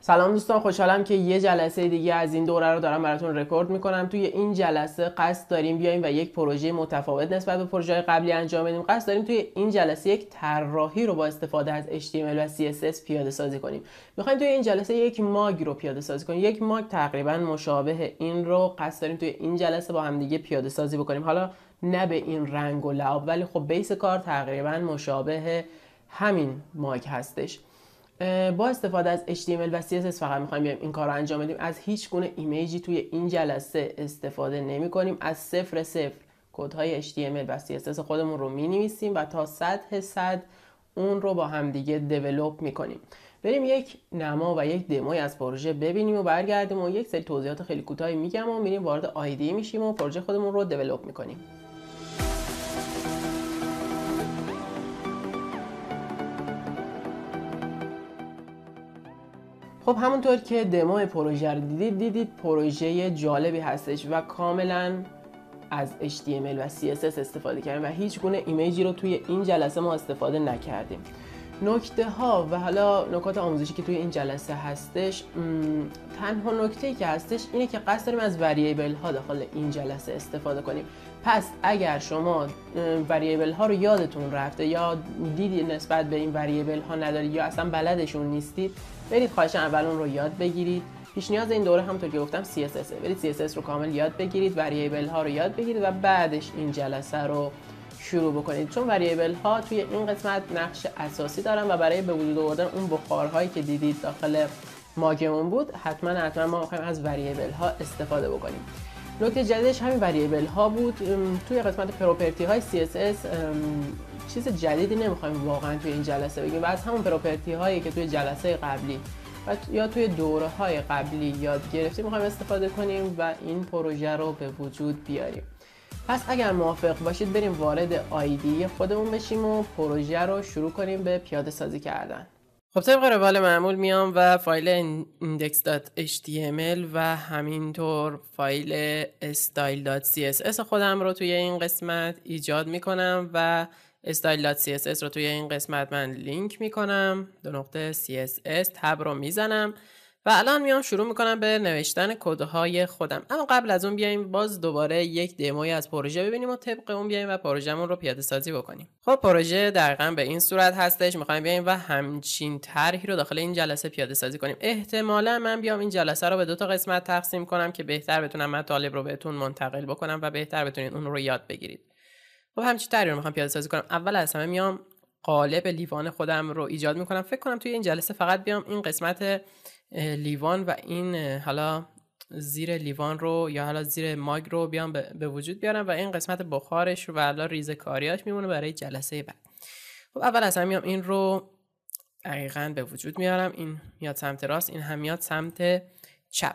سلام دوستان خوشحالم که یه جلسه دیگه از این دوره رو دارم براتون رکورد میکنم توی این جلسه قصد داریم بیایم و یک پروژه متفاوت نسبت به پروژه قبلی انجام بدیم قصد داریم توی این جلسه یک طراحی رو با استفاده از HTML و CSS پیاده سازی کنیم میخوایم توی این جلسه یک ماگ رو پیاده سازی کنیم یک ماگ تقریبا مشابه این رو قصد داریم توی این جلسه با هم دیگه پیاده سازی بکنیم حالا نه به این رنگ و لعاب ولی خب بیس کار تقریبا مشابه همین ماک هستش با استفاده از HTML و CSS فقط میخوایم این کار رو انجام بدیم از هیچ گونه ایمیجی توی این جلسه استفاده نمی کنیم از صفر صفر های HTML و CSS خودمون رو می نویسیم و تا سطح صد اون رو با همدیگه دیولوب می کنیم بریم یک نما و یک دموی از پروژه ببینیم و برگردیم و یک سری توضیحات خیلی کوتاهی میگم و میریم وارد آیدی میشیم و پروژه خودمون رو می میکنیم خب همونطور که دمو پروژه رو دیدید دیدید پروژه جالبی هستش و کاملا از HTML و CSS استفاده کردیم و هیچ گونه ایمیجی رو توی این جلسه ما استفاده نکردیم نکته ها و حالا نکات آموزشی که توی این جلسه هستش تنها نکته که هستش اینه که قصد داریم از وریبل ها داخل این جلسه استفاده کنیم پس اگر شما وریبل ها رو یادتون رفته یا دیدی نسبت به این وریبل ها نداری یا اصلا بلدشون نیستید برید خواهش اول اون رو یاد بگیرید پیش نیاز این دوره همونطور که گفتم CSS برید CSS رو کامل یاد بگیرید وریبل ها رو یاد بگیرید و بعدش این جلسه رو شروع بکنید چون وریبل ها توی این قسمت نقش اساسی دارن و برای به وجود آوردن اون بخارهایی که دیدید داخل ماگمون بود حتما حتما ما از وریبل ها استفاده بکنیم نکته جدیدش همین وریبل ها بود توی قسمت پروپرتی های CSS چیز جدیدی نمیخوایم واقعا توی این جلسه بگیم و از همون پروپرتی هایی که توی جلسه قبلی و یا توی دوره های قبلی یاد گرفتیم میخوایم استفاده کنیم و این پروژه رو به وجود بیاریم پس اگر موافق باشید بریم وارد آیدی خودمون بشیم و پروژه رو شروع کنیم به پیاده سازی کردن خب طبق روال معمول میام و فایل index.html و همینطور فایل style.css خودم رو توی این قسمت ایجاد میکنم و style.css رو توی این قسمت من لینک میکنم دو نقطه css تب رو میزنم و الان میام شروع میکنم به نوشتن کدهای خودم اما قبل از اون بیایم باز دوباره یک دموی از پروژه ببینیم و طبق اون بیایم و پروژهمون رو پیاده سازی بکنیم خب پروژه دقیقا به این صورت هستش میخوایم بیایم و همچین طرحی رو داخل این جلسه پیاده سازی کنیم احتمالا من بیام این جلسه رو به دو تا قسمت تقسیم کنم که بهتر بتونم مطالب رو بهتون منتقل بکنم و بهتر بتونید اون رو یاد بگیرید خب همچین طرحی رو میخوام پیاده سازی کنم اول از همه میام قالب لیوان خودم رو ایجاد میکنم فکر کنم توی این جلسه فقط بیام این قسمت لیوان و این حالا زیر لیوان رو یا حالا زیر ماگ رو بیام به وجود بیارم و این قسمت بخارش و حالا ریزه کاریاش میمونه برای جلسه بعد خب اول از هم این رو دقیقا به وجود میارم این میاد سمت راست این هم میاد سمت چپ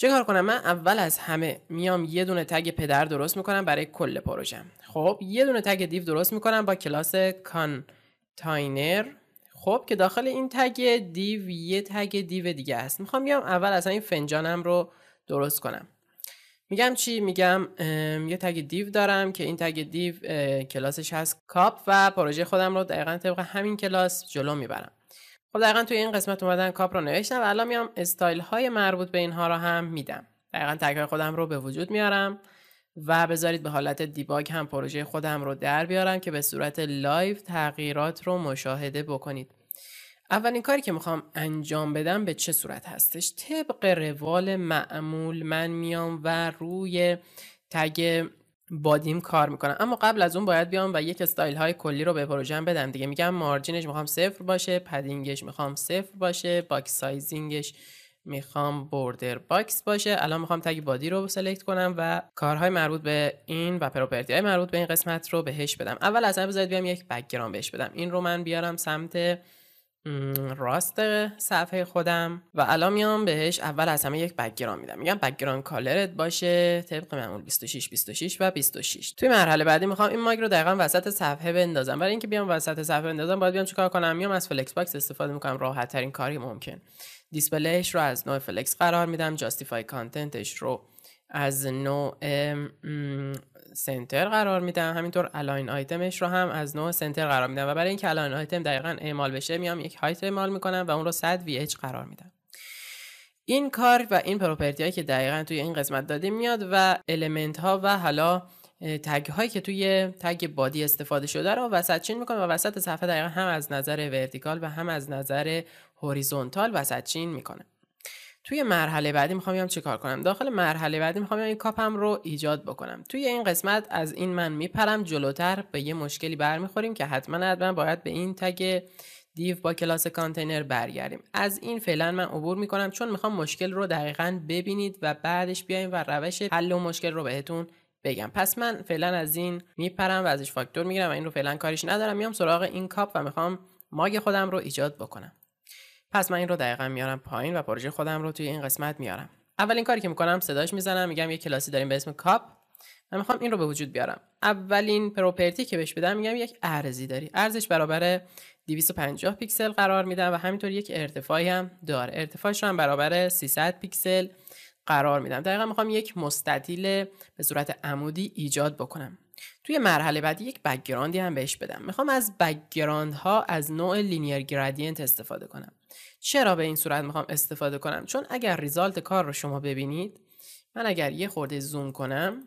چه کار کنم من اول از همه میام یه دونه تگ پدر درست میکنم برای کل پروژم خب یه دونه تگ دیو درست میکنم با کلاس کانتاینر خب که داخل این تگ دیو یه تگ دیو دیگه هست میخوام بیام اول اصلا این فنجانم رو درست کنم میگم چی میگم یه تگ دیو دارم که این تگ دیو کلاسش هست کاپ و پروژه خودم رو دقیقا طبق همین کلاس جلو میبرم خب دقیقا توی این قسمت اومدن کاپ رو نوشتم و الان میام استایل های مربوط به اینها رو هم میدم دقیقا تگ خودم رو به وجود میارم و بذارید به حالت دیباگ هم پروژه خودم رو در بیارم که به صورت لایو تغییرات رو مشاهده بکنید اولین کاری که میخوام انجام بدم به چه صورت هستش طبق روال معمول من میام و روی تگ بادیم کار میکنم اما قبل از اون باید بیام و یک استایل های کلی رو به پروژم بدم دیگه میگم مارجینش میخوام صفر باشه پدینگش میخوام صفر باشه باکس سایزینگش میخوام بوردر باکس باشه الان میخوام تگ بادی رو سلکت کنم و کارهای مربوط به این و پروپرتی های مربوط به این قسمت رو بهش بدم اول از همه بذارید بیام یک بک بهش بدم این رو من بیارم سمت راست صفحه خودم و الان میام بهش اول از همه یک بکگراند میدم میگم بکگراند کالرت باشه طبق معمول 26 26 و 26 توی مرحله بعدی میخوام این مایک رو دقیقا وسط صفحه بندازم برای اینکه بیام وسط صفحه بندازم باید بیام چیکار کنم میام از فلکس باکس استفاده میکنم راحت ترین کاری ممکن دیسپلیش رو از نوع فلکس قرار میدم جاستیفای کانتنتش رو از نوع سنتر قرار میدم همینطور الاین آیتمش رو هم از نوع سنتر قرار میدم و برای اینکه الاین آیتم دقیقا اعمال بشه میام یک هایت اعمال میکنم و اون رو 100 VH قرار میدم این کار و این پروپرتی هایی که دقیقا توی این قسمت دادیم میاد و المنت ها و حالا تگ هایی که توی تگ بادی استفاده شده رو وسط چین میکنه و وسط صفحه دقیقا هم از نظر ورتیکال و هم از نظر هوریزونتال وسط چین میکنه توی مرحله بعدی میخوام چه چیکار کنم داخل مرحله بعدی میخوام این کاپم رو ایجاد بکنم توی این قسمت از این من میپرم جلوتر به یه مشکلی برمیخوریم که حتما حتما باید به این تگ دیو با کلاس کانتینر برگردیم از این فعلا من عبور میکنم چون میخوام مشکل رو دقیقا ببینید و بعدش بیایم و روش حل و مشکل رو بهتون بگم پس من فعلا از این میپرم و ازش فاکتور میگیرم و این رو فعلا کارش ندارم میام سراغ این کاپ و میخوام ماگ خودم رو ایجاد بکنم پس من این رو دقیقا میارم پایین و پروژه خودم رو توی این قسمت میارم اولین کاری که میکنم صداش میزنم میگم یه کلاسی داریم به اسم کاپ من میخوام این رو به وجود بیارم اولین پروپرتی که بهش بدم میگم یک ارزی داری ارزش برابر 250 پیکسل قرار میدم و همینطور یک ارتفاعی هم داره ارتفاعش رو هم برابر 300 پیکسل قرار میدم دقیقا میخوام یک مستطیل به صورت عمودی ایجاد بکنم توی مرحله بعدی یک بکگراندی هم بهش بدم میخوام از بکگراند ها از نوع لینیر گرادینت استفاده کنم چرا به این صورت میخوام استفاده کنم چون اگر ریزالت کار رو شما ببینید من اگر یه خورده زوم کنم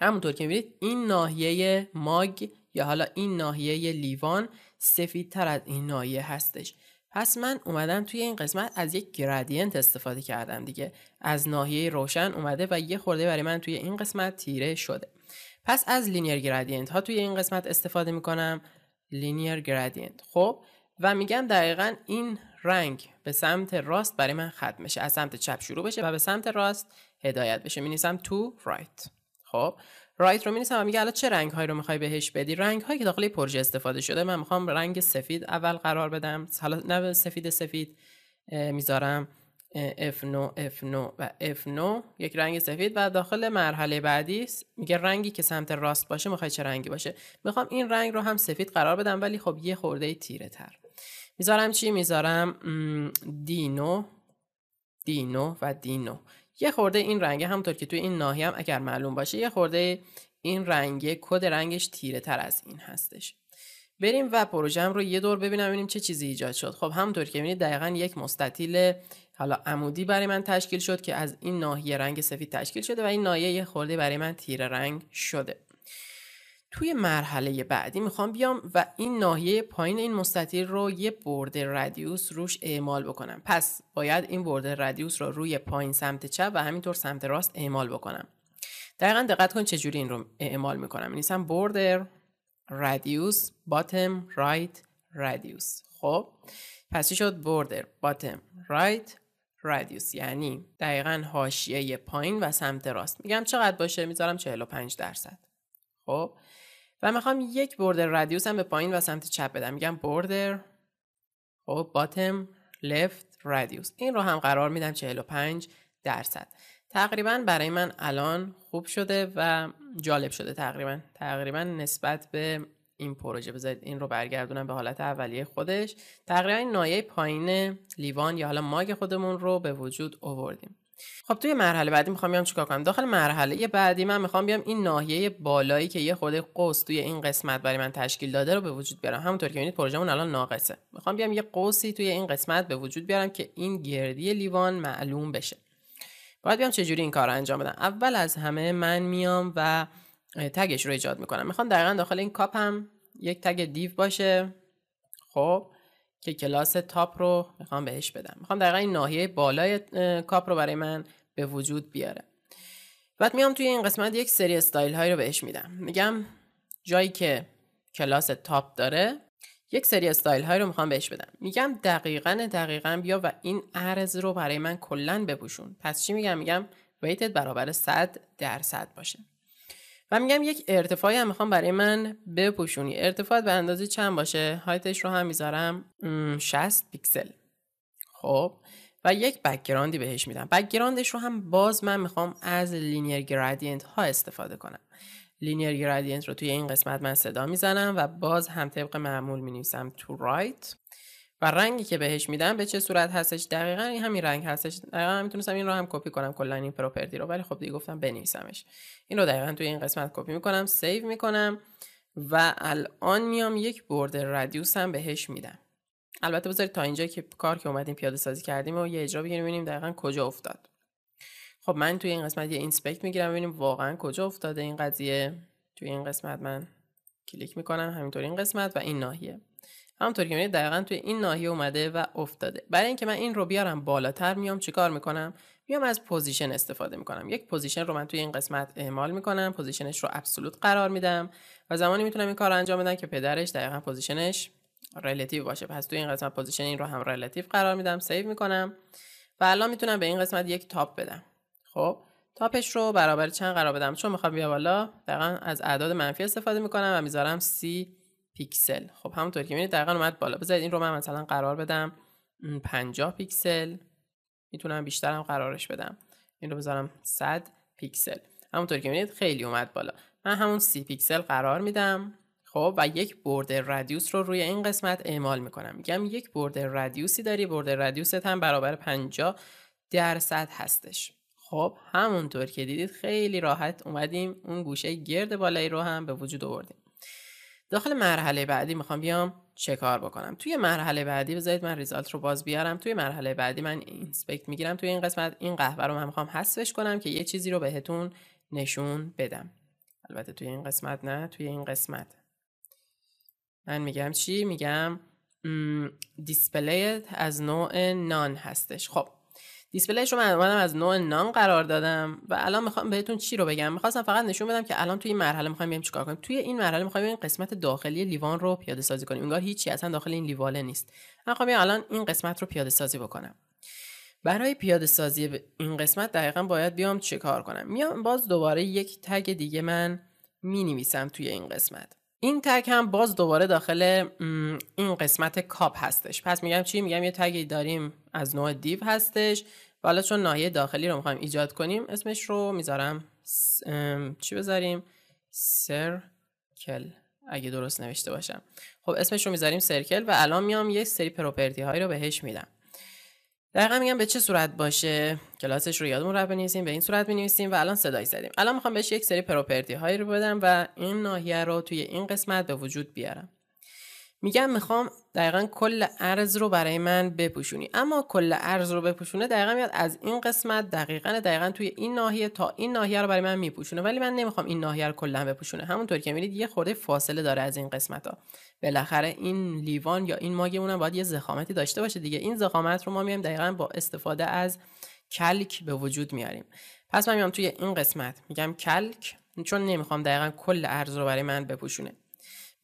همونطور که میبینید این ناحیه ماگ یا حالا این ناحیه لیوان سفیدتر از این ناحیه هستش پس من اومدم توی این قسمت از یک گرادینت استفاده کردم دیگه از ناحیه روشن اومده و یه خورده برای من توی این قسمت تیره شده پس از لینیر گرادینت ها توی این قسمت استفاده میکنم لینیر گرادینت خب و میگم دقیقا این رنگ به سمت راست برای من ختم بشه از سمت چپ شروع بشه و به سمت راست هدایت بشه نیسم تو رایت خب رایت رو نیسم و میگه الان چه رنگ هایی رو میخوای بهش بدی رنگ هایی که داخل پروژه استفاده شده من میخوام رنگ سفید اول قرار بدم حالا نه سفید سفید میذارم F9 F9 و F9 یک رنگ سفید و داخل مرحله بعدی میگه رنگی که سمت راست باشه میخوای چه رنگی باشه میخوام این رنگ رو هم سفید قرار بدم ولی خب یه خورده تیره تر میذارم چی میذارم دینو دینو و دینو یه خورده این رنگه همونطور که توی این ناحیه هم اگر معلوم باشه یه خورده این رنگه کد رنگش تیره تر از این هستش بریم و پروژم رو یه دور ببینم ببینیم چه چیزی ایجاد شد خب همونطور که ببینید دقیقا یک مستطیل حالا عمودی برای من تشکیل شد که از این ناحیه رنگ سفید تشکیل شده و این ناحیه یه خورده برای من تیره رنگ شده توی مرحله بعدی میخوام بیام و این ناحیه پایین این مستطیل رو یه برد رادیوس روش اعمال بکنم پس باید این برد رادیوس رو روی پایین سمت چپ و همینطور سمت راست اعمال بکنم دقیقا دقت کن چجوری این رو اعمال میکنم نیستم border radius bottom right radius خب پس شد border bottom right radius یعنی دقیقا حاشیه پایین و سمت راست میگم چقدر باشه میذارم 45 درصد خب و میخوام یک border رادیوس هم به پایین و سمت چپ بدم میگم border خب باتم left رادیوس این رو هم قرار میدم 45 درصد تقریبا برای من الان خوب شده و جالب شده تقریبا تقریبا نسبت به این پروژه بذارید این رو برگردونم به حالت اولیه خودش تقریبا نایه پایین لیوان یا حالا ماگ خودمون رو به وجود آوردیم خب توی مرحله بعدی میخوام بیام چیکار کنم داخل مرحله بعدی من میخوام بیام این ناحیه بالایی که یه خورده قوس توی این قسمت برای من تشکیل داده رو به وجود بیارم همونطور که میبینید پروژمون الان ناقصه میخوام بیام یه قوسی توی این قسمت به وجود بیارم که این گردی لیوان معلوم بشه باید بیام چجوری این کار رو انجام بدم اول از همه من میام و تگش رو ایجاد میکنم میخوام دقیقا داخل این کاپ هم یک تگ دیو باشه خب که کلاس تاپ رو میخوام بهش بدم میخوام دقیقا این ناحیه بالای کاپ رو برای من به وجود بیاره بعد میام توی این قسمت یک سری استایل هایی رو بهش میدم میگم جایی که کلاس تاپ داره یک سری استایل هایی رو میخوام بهش بدم میگم دقیقا دقیقا بیا و این عرض رو برای من کلا بپوشون پس چی میگم میگم ویتت برابر 100 درصد باشه و میگم یک ارتفاعی هم میخوام برای من بپوشونی ارتفاع به اندازه چند باشه هایتش رو هم میذارم 60 پیکسل خب و یک بکگراندی بهش میدم بکگراندش رو هم باز من میخوام از لینیر گرادینت ها استفاده کنم لینیر گرادینت رو توی این قسمت من صدا میزنم و باز هم طبق معمول مینویسم تو رایت و رنگی که بهش میدم به چه صورت هستش دقیقا این همین رنگ هستش دقیقا هم میتونستم این رو هم کپی کنم کلا این پروپرتی رو ولی خب دیگه گفتم بنویسمش این رو دقیقا توی این قسمت کپی میکنم سیو میکنم و الان میام یک برد رادیوس هم بهش میدم البته بذارید تا اینجا که کار که اومدیم پیاده سازی کردیم و یه اجرا بگیریم ببینیم دقیقا کجا افتاد خب من توی این قسمت یه اینسپکت میگیرم ببینیم واقعا کجا افتاده این قضیه توی این قسمت من کلیک میکنم همینطور این قسمت و این ناحیه همونطور که دقیقا توی این ناحیه اومده و افتاده برای اینکه من این رو بیارم بالاتر میام چیکار میکنم میام از پوزیشن استفاده میکنم یک پوزیشن رو من توی این قسمت اعمال میکنم پوزیشنش رو ابسولوت قرار میدم و زمانی میتونم این کار رو انجام بدم که پدرش دقیقا پوزیشنش ریلیتیو باشه پس توی این قسمت پوزیشن این رو هم ریلیتیو قرار میدم سیو میکنم و الان میتونم به این قسمت یک تاپ بدم خب تاپش رو برابر چند قرار بدم چون میخوام بیا بالا دقیقا از اعداد منفی استفاده میکنم و میذارم سی پیکسل خب همونطور که میبینید دقیقا اومد بالا بذارید این رو من مثلا قرار بدم 50 پیکسل میتونم هم قرارش بدم این رو بذارم 100 پیکسل همونطور که میبینید خیلی اومد بالا من همون 30 پیکسل قرار میدم خب و یک بوردر رادیوس رو روی این قسمت اعمال میکنم میگم یک بوردر رادیوسی داری بوردر رادیوست هم برابر 50 درصد هستش خب همونطور که دیدید خیلی راحت اومدیم اون گوشه گرد بالایی رو هم به وجود آوردیم داخل مرحله بعدی میخوام بیام چه کار بکنم توی مرحله بعدی بذارید من ریزالت رو باز بیارم توی مرحله بعدی من اینسپکت میگیرم توی این قسمت این قهوه رو من میخوام حذفش کنم که یه چیزی رو بهتون نشون بدم البته توی این قسمت نه توی این قسمت من میگم چی میگم دیسپلیت از نوع نان هستش خب دیسپلیش رو من از نوع نان قرار دادم و الان میخوام بهتون چی رو بگم میخواستم فقط نشون بدم که الان توی این مرحله میخوایم چکار چیکار کنیم توی این مرحله میخوایم این قسمت داخلی لیوان رو پیاده سازی کنیم انگار هیچی اصلا داخل این لیواله نیست من خواهم الان این قسمت رو پیاده سازی بکنم برای پیاده سازی این قسمت دقیقا باید بیام چیکار کنم میام باز دوباره یک تگ دیگه من می نویسم توی این قسمت این تگ هم باز دوباره داخل این قسمت کاپ هستش پس میگم چی میگم یه تگی داریم از نوع دیو هستش و حالا چون ناحیه داخلی رو میخوایم ایجاد کنیم اسمش رو میذارم چی بذاریم سرکل اگه درست نوشته باشم خب اسمش رو میذاریم سرکل و الان میام یک سری پروپرتی هایی رو بهش میدم دقیقا میگم به چه صورت باشه کلاسش رو یادمون رو بنویسیم به این صورت بنویسیم و الان صدای زدیم الان میخوام بهش یک سری پروپرتی هایی رو بدم و این ناحیه رو توی این قسمت به وجود بیارم میگم میخوام دقیقا کل ارز رو برای من بپوشونی اما کل ارز رو بپوشونه دقیقا میاد از این قسمت دقیقا دقیقا توی این ناحیه تا این ناحیه رو برای من میپوشونه ولی من نمیخوام این ناحیه رو کلا بپوشونه همونطور که میبینید یه خورده فاصله داره از این قسمت ها بالاخره این لیوان یا این ماگمون هم باید یه زخامتی داشته باشه دیگه این زخامت رو ما میایم دقیقا با استفاده از کلک به وجود میاریم پس من میام توی این قسمت میگم کلک چون نمیخوام دقیقا کل ارز رو برای من بپوشونه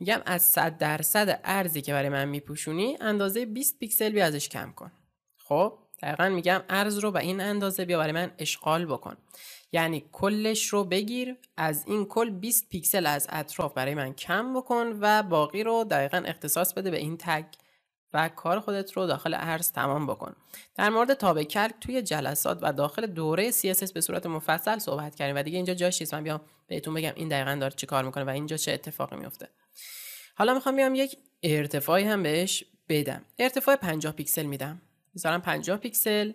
میگم از 100 درصد ارزی که برای من میپوشونی اندازه 20 پیکسل بیا ازش کم کن خب دقیقا میگم ارز رو به این اندازه بیا برای من اشغال بکن یعنی کلش رو بگیر از این کل 20 پیکسل از اطراف برای من کم بکن و باقی رو دقیقا اختصاص بده به این تگ و کار خودت رو داخل ارز تمام بکن در مورد تابع کلک توی جلسات و داخل دوره CSS به صورت مفصل صحبت کردیم و دیگه اینجا جاش نیست من بیام بهتون بگم این دقیقا داره چه کار میکنه و اینجا چه اتفاقی میفته حالا میخوام بیام یک ارتفاعی هم بهش بدم ارتفاع 50 پیکسل میدم میذارم 50 پیکسل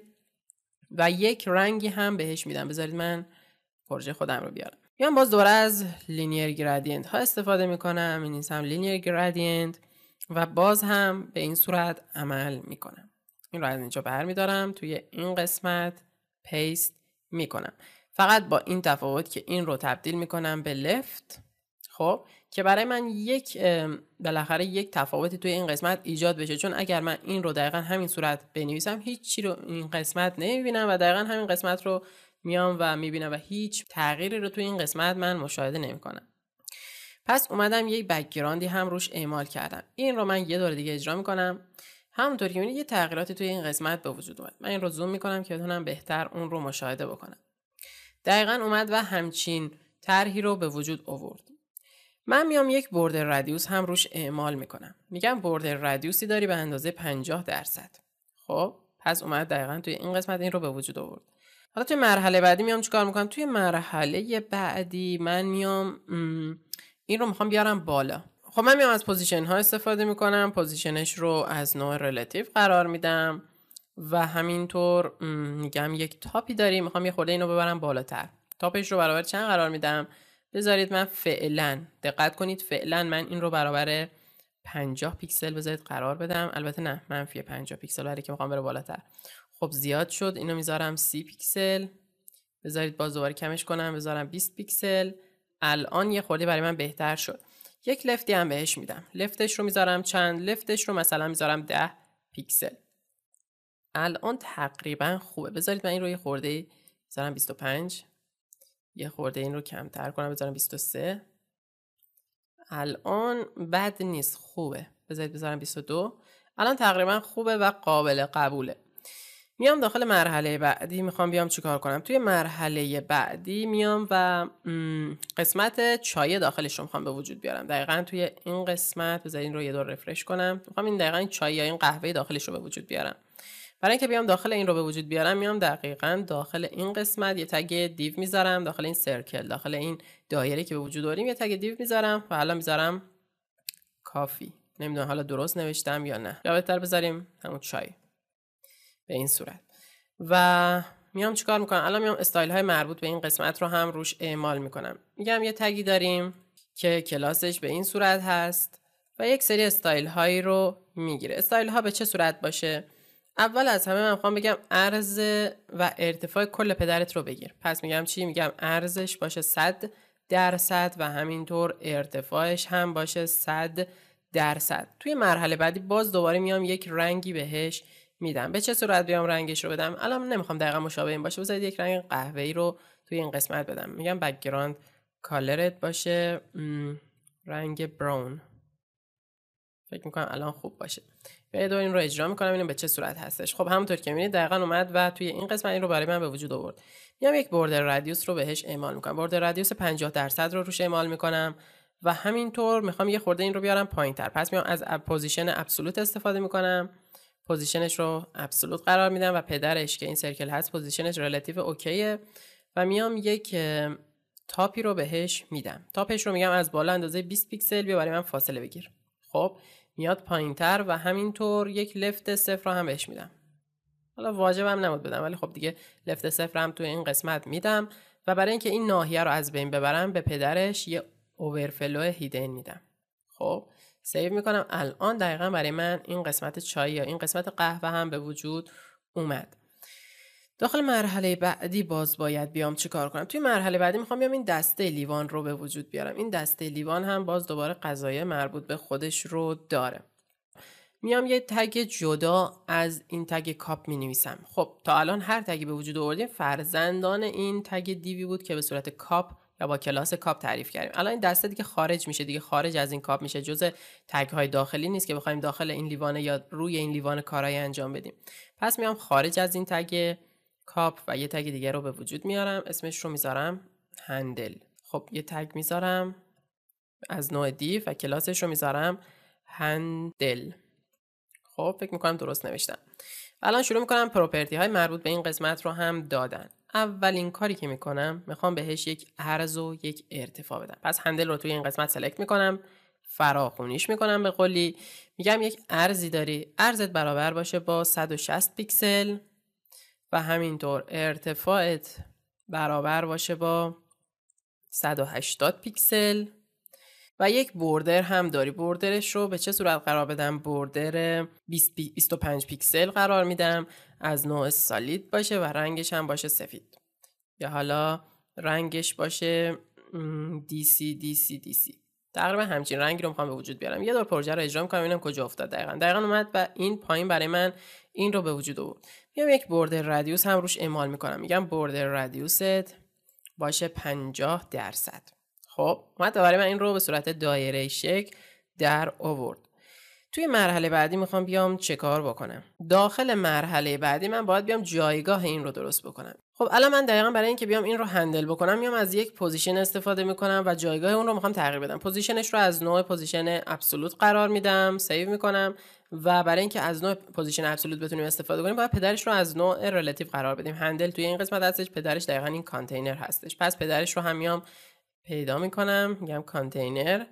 و یک رنگی هم بهش میدم بذارید من پروژه خودم رو بیارم میام باز دوباره از لینیر گرادینت ها استفاده میکنم این هم لینیر گرادینت و باز هم به این صورت عمل میکنم این رو از اینجا برمیدارم توی این قسمت پیست میکنم فقط با این تفاوت که این رو تبدیل میکنم به لفت خب که برای من یک بالاخره یک تفاوتی توی این قسمت ایجاد بشه چون اگر من این رو دقیقا همین صورت بنویسم هیچی رو این قسمت نمیبینم و دقیقا همین قسمت رو میام و میبینم و هیچ تغییری رو توی این قسمت من مشاهده نمیکنم پس اومدم یه بکگراندی هم روش اعمال کردم این رو من یه دور دیگه اجرا میکنم همونطور که یه تغییراتی توی این قسمت به وجود اومد من این رو زوم میکنم که بتونم بهتر اون رو مشاهده بکنم دقیقا اومد و همچین طرحی رو به وجود آورد من میام یک بردر رادیوس هم روش اعمال میکنم میگم بردر رادیوسی داری به اندازه 50 درصد خب پس اومد دقیقا توی این قسمت این رو به وجود آورد حالا توی مرحله بعدی میام چیکار میکنم توی مرحله بعدی من میام این رو میخوام بیارم بالا خب من میام از پوزیشن ها استفاده میکنم پوزیشنش رو از نوع رلتیو قرار میدم و همینطور میگم یک تاپی داریم میخوام یه خورده اینو ببرم بالاتر تاپش رو برابر چند قرار میدم بذارید من فعلا دقت کنید فعلا من این رو برابر 50 پیکسل بذارید قرار بدم البته نه منفی 50 پیکسل برای که میخوام بره بالاتر خب زیاد شد اینو میذارم 30 پیکسل بذارید باز دوباره کمش کنم بذارم 20 پیکسل الان یه خورده برای من بهتر شد یک لفتی هم بهش میدم لفتش رو میذارم چند لفتش رو مثلا میذارم ده پیکسل الان تقریبا خوبه بذارید من این رو یه خورده بذارم 25 یه خورده این رو کمتر کنم بذارم 23 الان بد نیست خوبه بذارید بذارم 22 الان تقریبا خوبه و قابل قبوله میام داخل مرحله بعدی میخوام بیام چیکار کنم توی مرحله بعدی میام و قسمت چای داخلش رو میخوام به وجود بیارم دقیقا توی این قسمت بذار این رو یه دور رفرش کنم میخوام این دقیقا این چای یا این قهوه داخلش رو به وجود بیارم برای اینکه بیام داخل این رو به وجود بیارم میام دقیقا داخل این قسمت یه تگ دیو میذارم داخل این سرکل داخل این دایره که به وجود داریم یه تگ دیو میذارم و حالا میذارم کافی نمیدونم حالا درست نوشتم یا نه یا بهتر بذاریم همون چای به این صورت و میام چیکار میکنم الان میام استایل های مربوط به این قسمت رو هم روش اعمال میکنم میگم یه تگی داریم که کلاسش به این صورت هست و یک سری استایل هایی رو میگیره استایل ها به چه صورت باشه اول از همه من میخوام بگم ارز و ارتفاع کل پدرت رو بگیر پس میگم چی میگم ارزش باشه 100 درصد و همینطور ارتفاعش هم باشه 100 درصد توی مرحله بعدی باز دوباره میام یک رنگی بهش میدم به چه صورت بیام رنگش رو بدم الان نمیخوام دقیقا مشابه این باشه بذارید یک رنگ قهوه‌ای رو توی این قسمت بدم میگم بکگراند کالرت باشه رنگ براون فکر میکنم الان خوب باشه به دو این رو اجرا میکنم اینو به چه صورت هستش خب همونطور که میبینید دقیقا اومد و توی این قسمت این رو برای من به وجود آورد میام یک بردر رادیوس رو بهش اعمال میکنم بردر رادیوس 50 درصد رو روش اعمال میکنم و همینطور میخوام یه خورده این رو بیارم پایین تر پس میام از پوزیشن ابسولوت استفاده میکنم پوزیشنش رو ابسولوت قرار میدم و پدرش که این سرکل هست پوزیشنش رلاتیو اوکیه و میام یک تاپی رو بهش میدم تاپش رو میگم از بالا اندازه 20 پیکسل بیا برای من فاصله بگیر خب میاد پایینتر و همینطور یک لفت صفر رو هم بهش میدم حالا واجبم نبود بدم ولی خب دیگه لفت صفر هم تو این قسمت میدم و برای اینکه این ناحیه رو از بین ببرم به پدرش یه اوورفلو هیدن میدم خب سیو میکنم الان دقیقا برای من این قسمت چای یا این قسمت قهوه هم به وجود اومد داخل مرحله بعدی باز باید بیام کار کنم توی مرحله بعدی میخوام بیام این دسته لیوان رو به وجود بیارم این دسته لیوان هم باز دوباره غذای مربوط به خودش رو داره میام یه تگ جدا از این تگ کاپ می نویسم خب تا الان هر تگی به وجود آوردیم فرزندان این تگ دیوی بود که به صورت کاپ یا با کلاس کاپ تعریف کردیم الان این دسته دیگه خارج میشه دیگه خارج از این کاپ میشه جزء تگ های داخلی نیست که بخوایم داخل این لیوان یا روی این لیوان کارایی انجام بدیم پس میام خارج از این تگ کاپ و یه تگ دیگه رو به وجود میارم اسمش رو میذارم هندل خب یه تگ میذارم از نوع دیف و کلاسش رو میذارم هندل خب فکر میکنم درست نوشتم الان شروع میکنم پروپرتی های مربوط به این قسمت رو هم دادن اولین کاری که میکنم میخوام بهش یک عرض و یک ارتفاع بدم پس هندل رو توی این قسمت سلکت میکنم فراخونیش میکنم به قولی میگم یک ارزی داری عرضت برابر باشه با 160 پیکسل و همینطور ارتفاعت برابر باشه با 180 پیکسل و یک بردر هم داری بردرش رو به چه صورت قرار بدم بردر 25 پیکسل قرار میدم از نوع سالید باشه و رنگش هم باشه سفید یا حالا رنگش باشه DC DC DC تقریبا همچین رنگی رو میخوام به وجود بیارم یه دور پروژه رو اجرا میکنم ببینم کجا افتاد دقیقا دقیقا اومد و این پایین برای من این رو به وجود آورد میام یک بردر رادیوس هم روش اعمال میکنم میگم بردر رادیوست باشه 50 درصد خب اومد برای من این رو به صورت دایره شکل در آورد توی مرحله بعدی میخوام بیام چه کار بکنم داخل مرحله بعدی من باید بیام جایگاه این رو درست بکنم خب الان من دقیقا برای اینکه بیام این رو هندل بکنم میام از یک پوزیشن استفاده میکنم و جایگاه اون رو میخوام تغییر بدم پوزیشنش رو از نوع پوزیشن ابسولوت قرار میدم سیو میکنم و برای اینکه از نوع پوزیشن ابسولوت بتونیم استفاده کنیم باید پدرش رو از نوع رلاتیو قرار بدیم هندل توی این قسمت هستش پدرش دقیقا این کانتینر هستش پس پدرش رو هم میام پیدا میکنم میگم کانتینر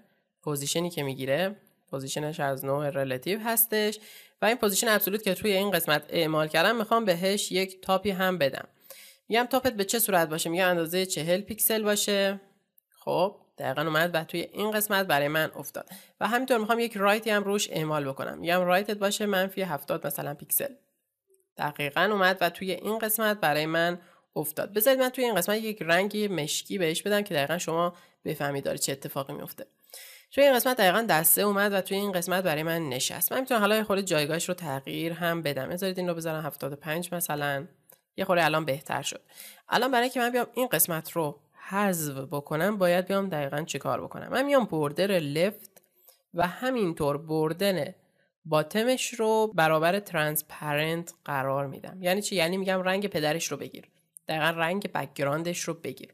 پوزیشنی که میگیره پوزیشنش از نوع رلاتیو هستش و این پوزیشن ابسولوت که توی این قسمت اعمال کردم میخوام بهش یک تاپی هم بدم میگم تاپت به چه صورت باشه میگم اندازه چهل پیکسل باشه خب دقیقا اومد و توی این قسمت برای من افتاد و همینطور میخوام یک رایتی هم روش اعمال بکنم میگم رایتت باشه منفی 70 مثلا پیکسل دقیقا اومد و توی این قسمت برای من افتاد بذارید من توی این قسمت یک رنگی مشکی بهش بدم که دقیقا شما بفهمید داره چه اتفاقی میفته توی این قسمت دقیقا دسته اومد و توی این قسمت برای من نشست من میتونم حالا یه خورده جایگاهش رو تغییر هم بدم بذارید این رو بذارم 75 مثلا یه خورده الان بهتر شد الان برای که من بیام این قسمت رو حذف بکنم باید بیام دقیقا کار بکنم من میام بردر لفت و همینطور بردن باتمش رو برابر ترانسپرنت قرار میدم یعنی چی یعنی میگم رنگ پدرش رو بگیر دقیقا رنگ بکگراندش رو بگیر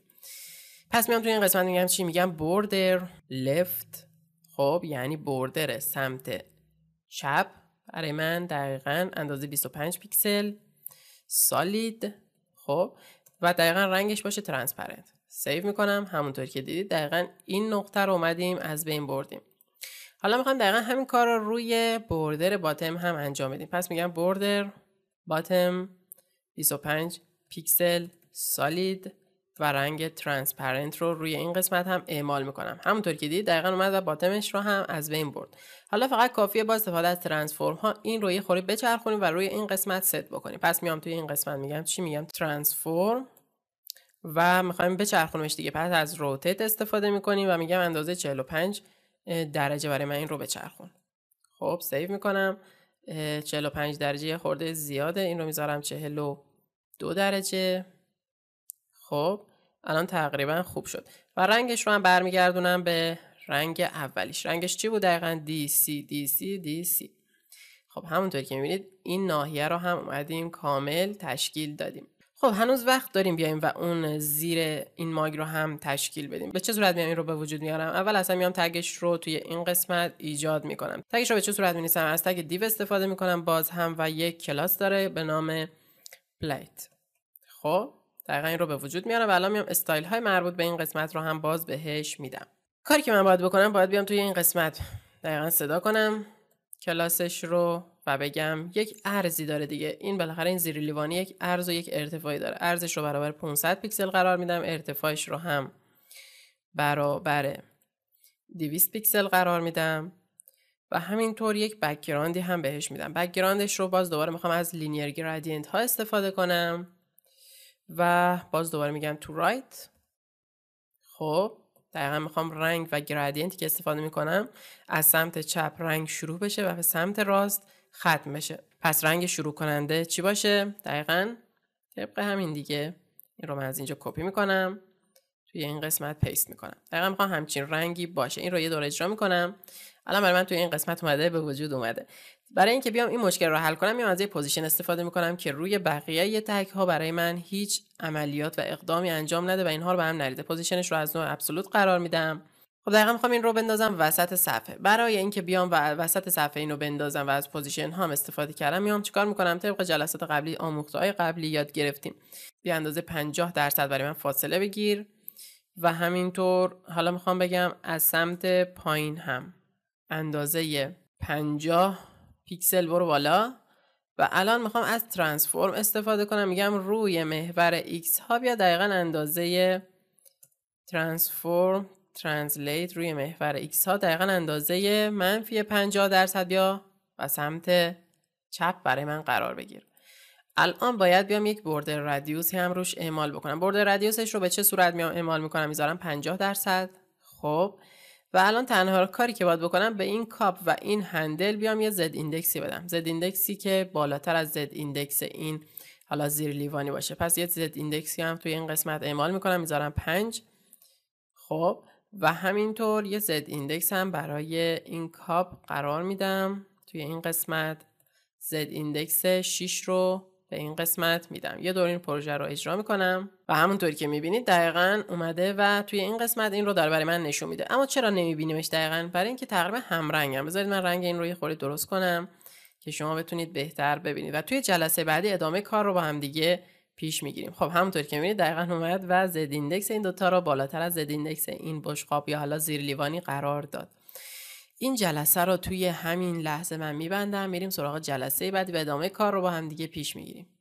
پس میام توی این قسمت میگم چی میگم بوردر لفت خب یعنی border سمت چپ برای من دقیقا اندازه 25 پیکسل سالید خب و دقیقا رنگش باشه ترانسپرنت سیو میکنم همونطور که دیدید دقیقا این نقطه رو اومدیم از بین بردیم حالا میخوام دقیقا همین کار رو روی border باتم هم انجام بدیم پس میگم بوردر باتم 25 پیکسل سالید و رنگ ترانسپرنت رو روی این قسمت هم اعمال میکنم همونطور که دید دقیقا اومد و باتمش رو هم از بین برد حالا فقط کافیه با استفاده از ترانسفورم ها این روی یه خوری بچرخونیم و روی این قسمت ست بکنیم پس میام توی این قسمت میگم چی میگم ترانسفورم و میخوایم بچرخونمش دیگه پس از روتیت استفاده میکنیم و میگم اندازه 45 درجه برای من این رو بچرخون خب سیو میکنم 45 درجه خورده زیاده این رو میذارم 40 دو درجه خب الان تقریبا خوب شد و رنگش رو هم برمیگردونم به رنگ اولیش رنگش چی بود دقیقا سی دی سی خب همونطور که میبینید این ناحیه رو هم اومدیم کامل تشکیل دادیم خب هنوز وقت داریم بیایم و اون زیر این ماگ رو هم تشکیل بدیم به چه صورت میام این رو به وجود میارم اول اصلا میام تگش رو توی این قسمت ایجاد میکنم تگش رو به چه صورت مینویسم از تگ دیو استفاده میکنم باز هم و یک کلاس داره به نام پلیت خب دقیقا این رو به وجود میارم و الان میام استایل های مربوط به این قسمت رو هم باز بهش میدم کاری که من باید بکنم باید بیام توی این قسمت دقیقا صدا کنم کلاسش رو و بگم یک ارزی داره دیگه این بالاخره این زیر لیوانی یک ارز و یک ارتفاعی داره ارزش رو برابر 500 پیکسل قرار میدم ارتفاعش رو هم برابر 200 پیکسل قرار میدم و همینطور یک بکگراندی هم بهش میدم بکگراندش رو باز دوباره میخوام از لینیر گرادینت ها استفاده کنم و باز دوباره میگم تو رایت خب دقیقا میخوام رنگ و گرادینتی که استفاده میکنم از سمت چپ رنگ شروع بشه و به سمت راست ختم بشه پس رنگ شروع کننده چی باشه دقیقا طبق همین دیگه این رو من از اینجا کپی میکنم توی این قسمت پیست میکنم دقیقا میخوام همچین رنگی باشه این رو یه دور اجرا میکنم الان برای من توی این قسمت اومده به وجود اومده برای اینکه بیام این مشکل رو حل کنم میام از یه پوزیشن استفاده میکنم که روی بقیه یه تگ ها برای من هیچ عملیات و اقدامی انجام نده و اینها رو به هم نریده پوزیشنش رو از نوع ابسولوت قرار میدم خب دقیقا میخوام این رو بندازم وسط صفحه برای اینکه بیام و وسط صفحه اینو رو بندازم و از پوزیشن هم استفاده کردم میام چیکار میکنم طبق جلسات قبلی آموخته قبلی یاد گرفتیم بیا اندازه 50 درصد برای من فاصله بگیر و همینطور حالا میخوام بگم از سمت پایین هم اندازه 50 پیکسل برو بالا و الان میخوام از ترانسفورم استفاده کنم میگم روی محور x ها بیا دقیقا اندازه ترانسفورم ترنسلیت روی محور x ها دقیقا اندازه منفی 50 درصد بیا و سمت چپ برای من قرار بگیر الان باید بیام یک بوردر رادیوس هم روش اعمال بکنم بوردر رادیوسش رو به چه صورت میام اعمال میکنم میذارم 50 درصد خب و الان تنها کاری که باید بکنم به این کاپ و این هندل بیام یه زد ایندکسی بدم زد ایندکسی که بالاتر از زد ایندکس این حالا زیر لیوانی باشه پس یه زد ایندکسی هم توی این قسمت اعمال میکنم میذارم 5 خب و همینطور یه زد ایندکس هم برای این کاپ قرار میدم توی این قسمت زد ایندکس 6 رو به این قسمت میدم یه دور این پروژه رو اجرا میکنم و همونطوری که میبینید دقیقا اومده و توی این قسمت این رو داره برای من نشون میده اما چرا نمیبینیمش دقیقا برای اینکه تقریبا هم رنگم بذارید من رنگ این رو یه درست کنم که شما بتونید بهتر ببینید و توی جلسه بعدی ادامه کار رو با هم دیگه پیش میگیریم خب همونطور که میبینید دقیقا اومد و زد ایندکس این دوتا رو بالاتر از زد ایندکس این بشقاب یا حالا زیر لیوانی قرار داد این جلسه رو توی همین لحظه من میبندم میریم سراغ جلسه بعد و ادامه کار رو با هم دیگه پیش میگیریم